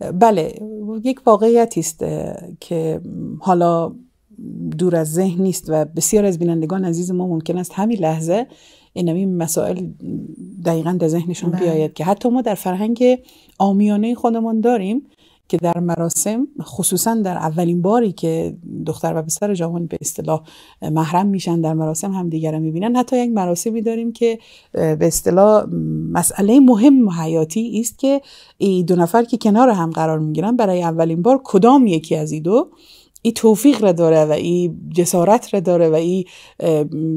بله یک واقعیتی است که حالا دور از ذهن نیست و بسیار از بینندگان عزیز ما ممکن است همین لحظه این مسائل دقیقا در ذهنشون بله. بیاید که حتی ما در فرهنگ آمیانه خودمان داریم که در مراسم خصوصا در اولین باری که دختر و پسر جوان به اصطلاح محرم میشن در مراسم هم دیگر میبینن حتی یک مراسمی داریم که به اصطلاح مسئله مهم و حیاتی است که این دو نفر که کنار هم قرار میگیرن برای اولین بار کدام یکی از این دو ای توفیق را داره و ای جسارت را داره و ای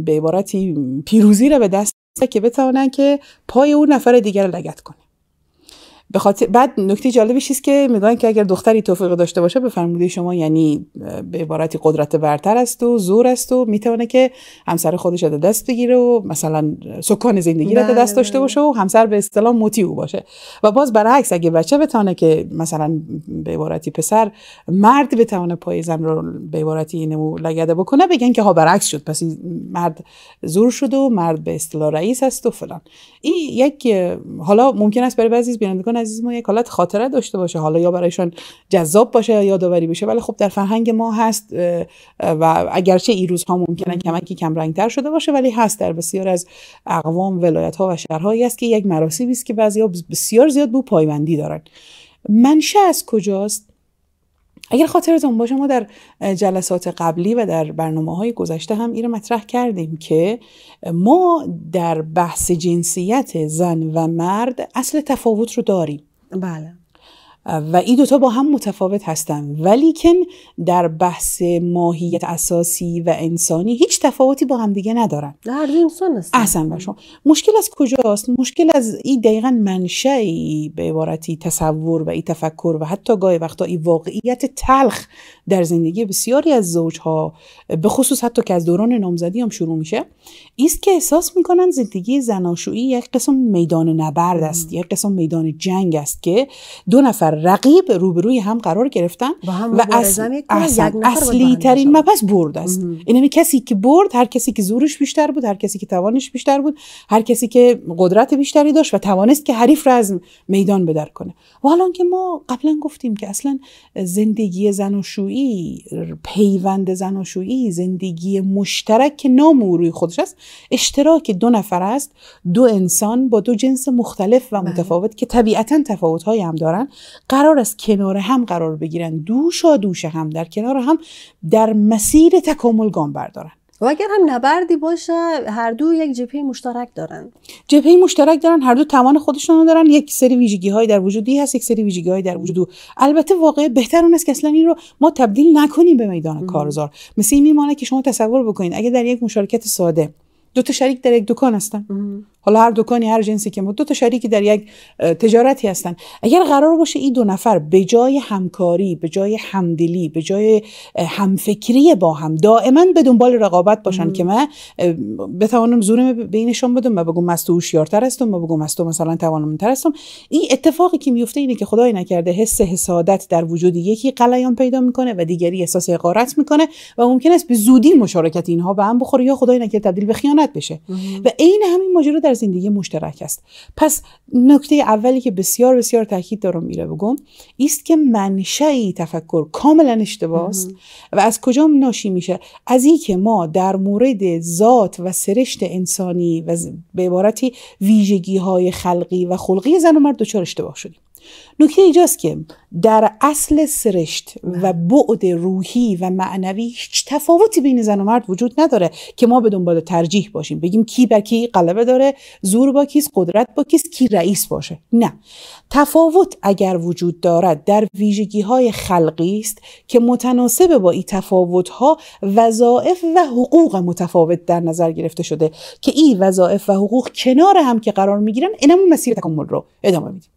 به عبارتی پیروزی را به دست که بتوانن که پای اون نفر دیگر لگت کنه به خاطر بعد نکته جالبش که میگن که اگر دختری توفیق داشته باشه به بفرمایید شما یعنی به عبارتی قدرت برتر است و زور است و میتونه که همسر خودش رو دست بگیره و مثلا سکان زندگی رو بله، دست داشته بله. باشه و همسر به اصطلاح موتی او باشه و باز برعکس اگه بچه بتونه که مثلا به عبارتی پسر مرد بتونه پای زن رو به عبارتی اینو لگده بکنه بگن که ها برعکس شد پس مرد زور شد و مرد به اصطلاح رئیس است و فلان این یک حالا ممکن است برای بعضی بینندگان عزیز ما یک حالت خاطره داشته باشه حالا یا برایشان جذاب باشه یا یادآوری بشه ولی خب در فرهنگ ما هست و اگرچه این روزها ممکنه کمکی کم رنگتر شده باشه ولی هست در بسیار از اقوام ولایت ها و شهرهایی است که یک مراسمی است که ها بسیار زیاد به پایبندی دارن منشه از کجاست اگر خاطرتون باشه ما در جلسات قبلی و در برنامه های گذشته هم این مطرح کردیم که ما در بحث جنسیت زن و مرد اصل تفاوت رو داریم بله و این دوتا با هم متفاوت هستن ولیکن در بحث ماهیت اساسی و انسانی هیچ تفاوتی با هم دیگه ندارن در انسان هستن اصلا شما مشکل از کجاست مشکل از این دقیقا ای به عبارتی تصور و این تفکر و حتی گاهی وقتا این واقعیت تلخ در زندگی بسیاری از زوجها به خصوص حتی که از دوران نامزدی هم شروع میشه ایست که احساس میکنن زندگی زناشویی یک قسم میدان نبرد است یک قسم میدان جنگ است که دو نفر رقیب روبروی هم قرار گرفتن و, و اصلی ترین مبحث برد است اینمی یعنی کسی که برد هر کسی که زورش بیشتر بود هر کسی که توانش بیشتر بود هر کسی که قدرت بیشتری داشت و توانست که حریف را از میدان بدر کنه و که ما قبلا گفتیم که اصلا زندگی شویی پیوند شویی زندگی مشترک که نام او روی خودش است اشتراک دو نفر است دو انسان با دو جنس مختلف و بله. متفاوت که طبیعتا تفاوت هم دارن قرار است کنار هم قرار بگیرن دوشا دوش هم در کنار هم در مسیر تکامل گام بردارن و اگر هم نبردی باشه هر دو یک جبهه مشترک دارن جبهه مشترک دارن هر دو توان خودشون دارن یک سری ویژگی های در وجودی هست یک سری ویژگی های در وجود البته واقع بهتر اون است که اصلا این رو ما تبدیل نکنیم به میدان کارزار مثل این میمانه که شما تصور بکنید اگر در یک مشارکت ساده دو تا شریک در یک دکان هستن حالا هر دکانی هر جنسی که ما دو تا شریکی در یک تجارتی هستن اگر قرار باشه این دو نفر به جای همکاری به جای همدلی به جای همفکری با هم دائما به دنبال رقابت باشن مم. که من بتوانم زور بینشون بدم و بگم تو هوشیارتر هستم و بگم تو مثلا توانمندتر هستم این اتفاقی که میفته اینه که خدای نکرده حس حسادت در وجود یکی قلیان پیدا میکنه و دیگری احساس حقارت میکنه و ممکن است به زودی مشارکت اینها به هم بخوره یا خدای نکرده تبدیل به خیانت بشه و عین همین ماجرا در زندگی مشترک است پس نکته اولی که بسیار بسیار تاکید دارم میره بگم است که منشأ تفکر کاملا اشتباه است و از کجا ناشی میشه از اینکه ما در مورد ذات و سرشت انسانی و به عبارتی ویژگی های خلقی و خلقی زن و مرد دچار اشتباه شدیم نکته اینجاست که در اصل سرشت و بعد روحی و معنوی هیچ تفاوتی بین زن و مرد وجود نداره که ما به دنبال ترجیح باشیم بگیم کی بر کی غلبه داره زور با کیست قدرت با کیست کی رئیس باشه نه تفاوت اگر وجود دارد در ویژگی های خلقی است که متناسب با این تفاوت ها وظایف و حقوق متفاوت در نظر گرفته شده که این وظایف و حقوق کنار هم که قرار میگیرن اینم مسیر تکامل رو ادامه میدیم